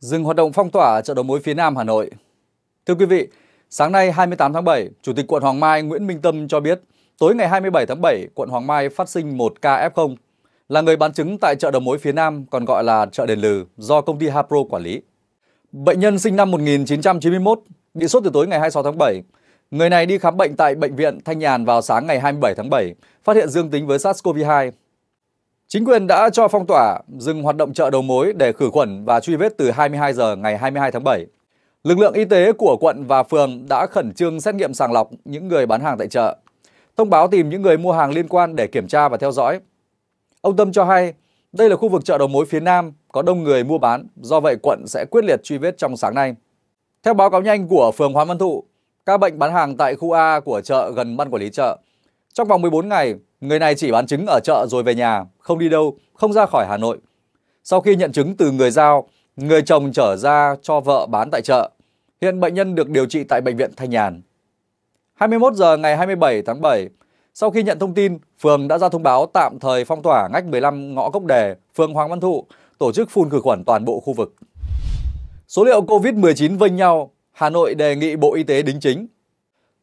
dừng hoạt động phong tỏa chợ đầu mối phía Nam Hà Nội. Thưa quý vị, sáng nay 28 tháng 7, Chủ tịch quận Hoàng Mai Nguyễn Minh Tâm cho biết, tối ngày 27 tháng 7, quận Hoàng Mai phát sinh một ca F0 là người bán trứng tại chợ đầu mối phía Nam còn gọi là chợ Đền Lừ do công ty Hapro quản lý. Bệnh nhân sinh năm 1991, bị sốt từ tối ngày 26 tháng 7. Người này đi khám bệnh tại bệnh viện Thanh Nhàn vào sáng ngày 27 tháng 7, phát hiện dương tính với SARS-CoV-2 Chính quyền đã cho phong tỏa, dừng hoạt động chợ đầu mối để khử khuẩn và truy vết từ 22 giờ ngày 22 tháng 7. Lực lượng y tế của quận và phường đã khẩn trương xét nghiệm sàng lọc những người bán hàng tại chợ, thông báo tìm những người mua hàng liên quan để kiểm tra và theo dõi. Ông Tâm cho hay, đây là khu vực chợ đầu mối phía Nam có đông người mua bán, do vậy quận sẽ quyết liệt truy vết trong sáng nay. Theo báo cáo nhanh của phường Hóa Văn Thụ, ca bệnh bán hàng tại khu A của chợ gần ban quản lý chợ. Trong vòng 14 ngày, Người này chỉ bán trứng ở chợ rồi về nhà, không đi đâu, không ra khỏi Hà Nội. Sau khi nhận trứng từ người giao, người chồng trở ra cho vợ bán tại chợ. Hiện bệnh nhân được điều trị tại Bệnh viện Thanh Nhàn. 21 giờ ngày 27 tháng 7, sau khi nhận thông tin, phường đã ra thông báo tạm thời phong tỏa ngách 15 ngõ Cốc Đề, phường Hoàng Văn Thụ, tổ chức phun khử khuẩn toàn bộ khu vực. Số liệu COVID-19 vênh nhau, Hà Nội đề nghị Bộ Y tế đính chính.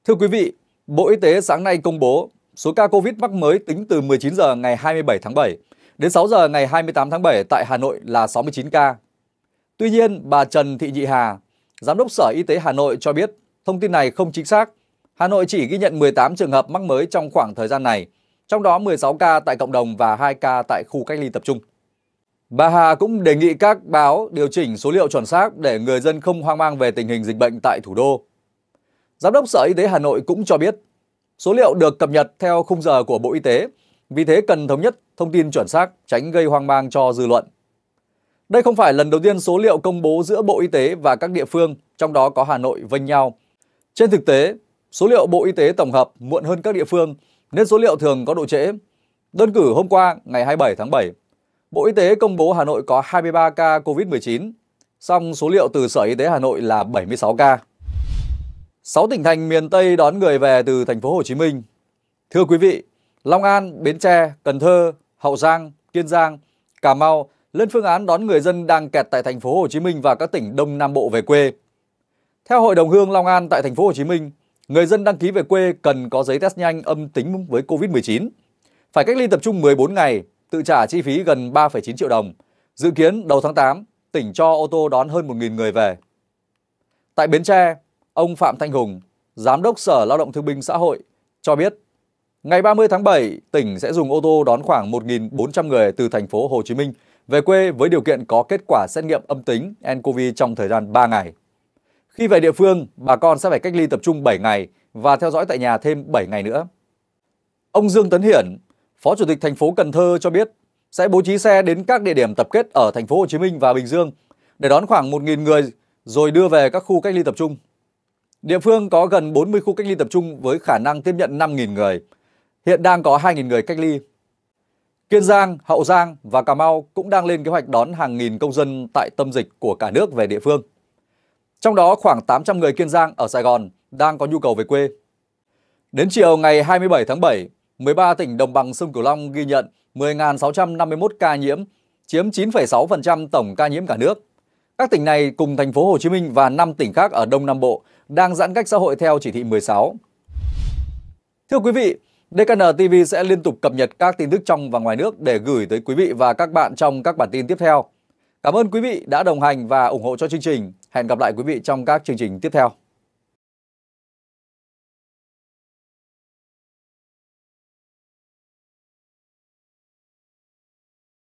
Thưa quý vị, Bộ Y tế sáng nay công bố số ca Covid mắc mới tính từ 19 giờ ngày 27 tháng 7 đến 6 giờ ngày 28 tháng 7 tại Hà Nội là 69 ca. Tuy nhiên, bà Trần Thị Nhị Hà, Giám đốc Sở Y tế Hà Nội cho biết thông tin này không chính xác. Hà Nội chỉ ghi nhận 18 trường hợp mắc mới trong khoảng thời gian này, trong đó 16 ca tại cộng đồng và 2 ca tại khu cách ly tập trung. Bà Hà cũng đề nghị các báo điều chỉnh số liệu chuẩn xác để người dân không hoang mang về tình hình dịch bệnh tại thủ đô. Giám đốc Sở Y tế Hà Nội cũng cho biết Số liệu được cập nhật theo khung giờ của Bộ Y tế, vì thế cần thống nhất thông tin chuẩn xác, tránh gây hoang mang cho dư luận. Đây không phải lần đầu tiên số liệu công bố giữa Bộ Y tế và các địa phương, trong đó có Hà Nội vênh nhau. Trên thực tế, số liệu Bộ Y tế tổng hợp muộn hơn các địa phương, nên số liệu thường có độ trễ. Đơn cử hôm qua, ngày 27 tháng 7, Bộ Y tế công bố Hà Nội có 23 ca COVID-19, song số liệu từ Sở Y tế Hà Nội là 76 ca. 6 tỉnh thành miền Tây đón người về từ thành phố Hồ Chí Minh. Thưa quý vị, Long An, Bến Tre, Cần Thơ, Hậu Giang, Kiên Giang, Cà Mau lên phương án đón người dân đang kẹt tại thành phố Hồ Chí Minh và các tỉnh Đông Nam Bộ về quê. Theo Hội đồng Hương Long An tại thành phố Hồ Chí Minh, người dân đăng ký về quê cần có giấy test nhanh âm tính với COVID-19, phải cách ly tập trung 14 ngày, tự trả chi phí gần 3,9 triệu đồng. Dự kiến đầu tháng 8, tỉnh cho ô tô đón hơn 1.000 người về. Tại Bến Tre, Ông Phạm Thanh Hùng, Giám đốc Sở Lao động Thương binh Xã hội cho biết, ngày 30 tháng 7, tỉnh sẽ dùng ô tô đón khoảng 1.400 người từ thành phố Hồ Chí Minh về quê với điều kiện có kết quả xét nghiệm âm tính nCoV trong thời gian 3 ngày. Khi về địa phương, bà con sẽ phải cách ly tập trung 7 ngày và theo dõi tại nhà thêm 7 ngày nữa. Ông Dương Tấn Hiển, Phó Chủ tịch thành phố Cần Thơ cho biết sẽ bố trí xe đến các địa điểm tập kết ở thành phố Hồ Chí Minh và Bình Dương để đón khoảng 1.000 người rồi đưa về các khu cách ly tập trung. Địa phương có gần 40 khu cách ly tập trung với khả năng tiếp nhận 5.000 người. Hiện đang có 2.000 người cách ly. Kiên Giang, Hậu Giang và Cà Mau cũng đang lên kế hoạch đón hàng nghìn công dân tại tâm dịch của cả nước về địa phương. Trong đó khoảng 800 người Kiên Giang ở Sài Gòn đang có nhu cầu về quê. Đến chiều ngày 27 tháng 7, 13 tỉnh đồng bằng sông Cửu Long ghi nhận 10.651 ca nhiễm, chiếm 9,6% tổng ca nhiễm cả nước. Các tỉnh này cùng thành phố Hồ Chí Minh và 5 tỉnh khác ở Đông Nam Bộ đang giãn cách xã hội theo chỉ thị 16. Thưa quý vị, DKN TV sẽ liên tục cập nhật các tin tức trong và ngoài nước để gửi tới quý vị và các bạn trong các bản tin tiếp theo. Cảm ơn quý vị đã đồng hành và ủng hộ cho chương trình. Hẹn gặp lại quý vị trong các chương trình tiếp theo.